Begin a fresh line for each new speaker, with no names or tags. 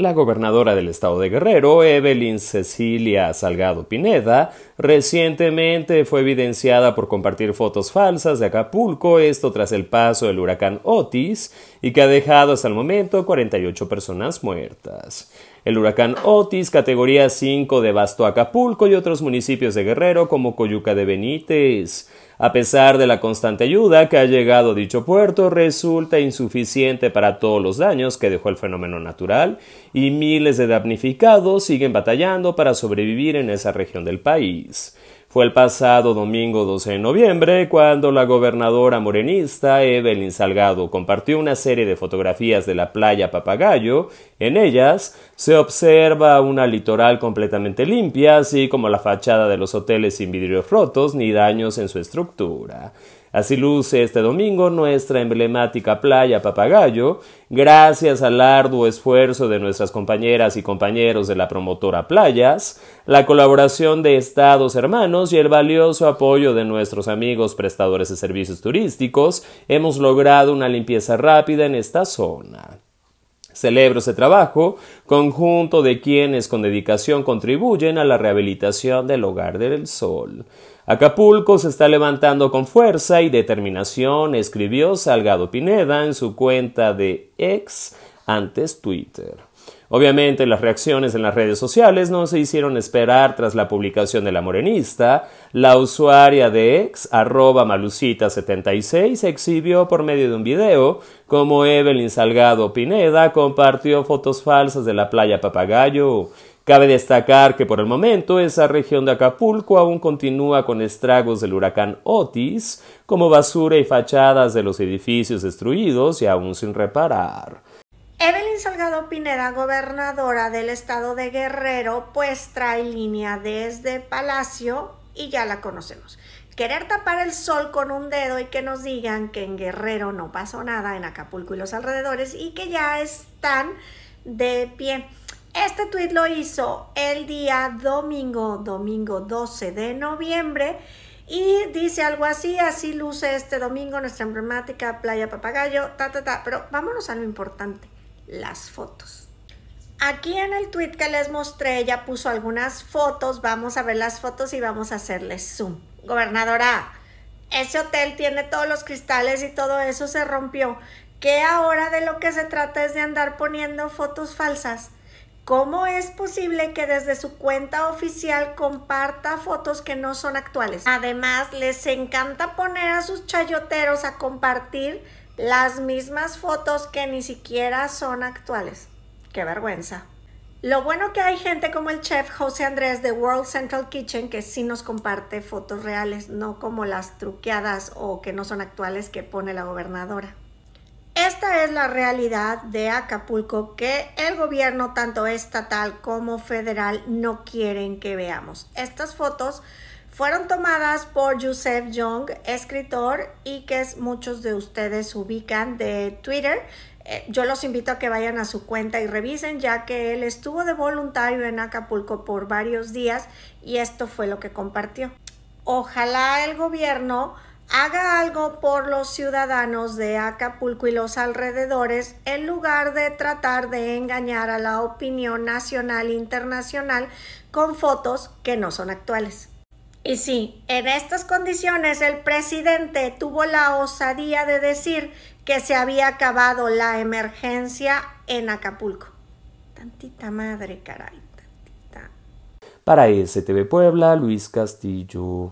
La gobernadora del estado de Guerrero, Evelyn Cecilia Salgado Pineda, recientemente fue evidenciada por compartir fotos falsas de Acapulco, esto tras el paso del huracán Otis, y que ha dejado hasta el momento 48 personas muertas. El huracán Otis, categoría 5, devastó Acapulco y otros municipios de Guerrero como Coyuca de Benítez. A pesar de la constante ayuda que ha llegado dicho puerto, resulta insuficiente para todos los daños que dejó el fenómeno natural y miles de damnificados siguen batallando para sobrevivir en esa región del país. Fue el pasado domingo 12 de noviembre cuando la gobernadora morenista Evelyn Salgado compartió una serie de fotografías de la playa Papagayo. En ellas se observa una litoral completamente limpia, así como la fachada de los hoteles sin vidrios rotos ni daños en su estructura. Así luce este domingo nuestra emblemática playa Papagayo, gracias al arduo esfuerzo de nuestras compañeras y compañeros de la promotora Playas, la colaboración de estados hermanos y el valioso apoyo de nuestros amigos prestadores de servicios turísticos, hemos logrado una limpieza rápida en esta zona. Celebro ese trabajo, conjunto de quienes con dedicación contribuyen a la rehabilitación del hogar del sol. Acapulco se está levantando con fuerza y determinación, escribió Salgado Pineda en su cuenta de ex antes Twitter. Obviamente las reacciones en las redes sociales no se hicieron esperar tras la publicación de La Morenista. La usuaria de ex arroba malucita76 exhibió por medio de un video como Evelyn Salgado Pineda compartió fotos falsas de la playa Papagayo. Cabe destacar que por el momento esa región de Acapulco aún continúa con estragos del huracán Otis, como basura y fachadas de los edificios destruidos y aún sin reparar
gobernadora del estado de Guerrero, pues trae línea desde Palacio y ya la conocemos. Querer tapar el sol con un dedo y que nos digan que en Guerrero no pasó nada, en Acapulco y los alrededores, y que ya están de pie. Este tuit lo hizo el día domingo, domingo 12 de noviembre, y dice algo así, así luce este domingo nuestra emblemática playa Papagayo, ta, ta, ta, pero vámonos a lo importante las fotos. Aquí en el tweet que les mostré, ella puso algunas fotos. Vamos a ver las fotos y vamos a hacerles zoom. Gobernadora, ese hotel tiene todos los cristales y todo eso se rompió. Que ahora de lo que se trata es de andar poniendo fotos falsas. ¿Cómo es posible que desde su cuenta oficial comparta fotos que no son actuales? Además, les encanta poner a sus chayoteros a compartir las mismas fotos que ni siquiera son actuales. Qué vergüenza. Lo bueno que hay gente como el chef José Andrés de World Central Kitchen que sí nos comparte fotos reales, no como las truqueadas o que no son actuales que pone la gobernadora. Esta es la realidad de Acapulco que el gobierno tanto estatal como federal no quieren que veamos. Estas fotos fueron tomadas por Joseph Young, escritor, y que muchos de ustedes ubican de Twitter. Eh, yo los invito a que vayan a su cuenta y revisen, ya que él estuvo de voluntario en Acapulco por varios días y esto fue lo que compartió. Ojalá el gobierno haga algo por los ciudadanos de Acapulco y los alrededores en lugar de tratar de engañar a la opinión nacional e internacional con fotos que no son actuales. Y sí, en estas condiciones el presidente tuvo la osadía de decir que se había acabado la emergencia en Acapulco. Tantita madre, caray, tantita.
Para STV Puebla, Luis Castillo.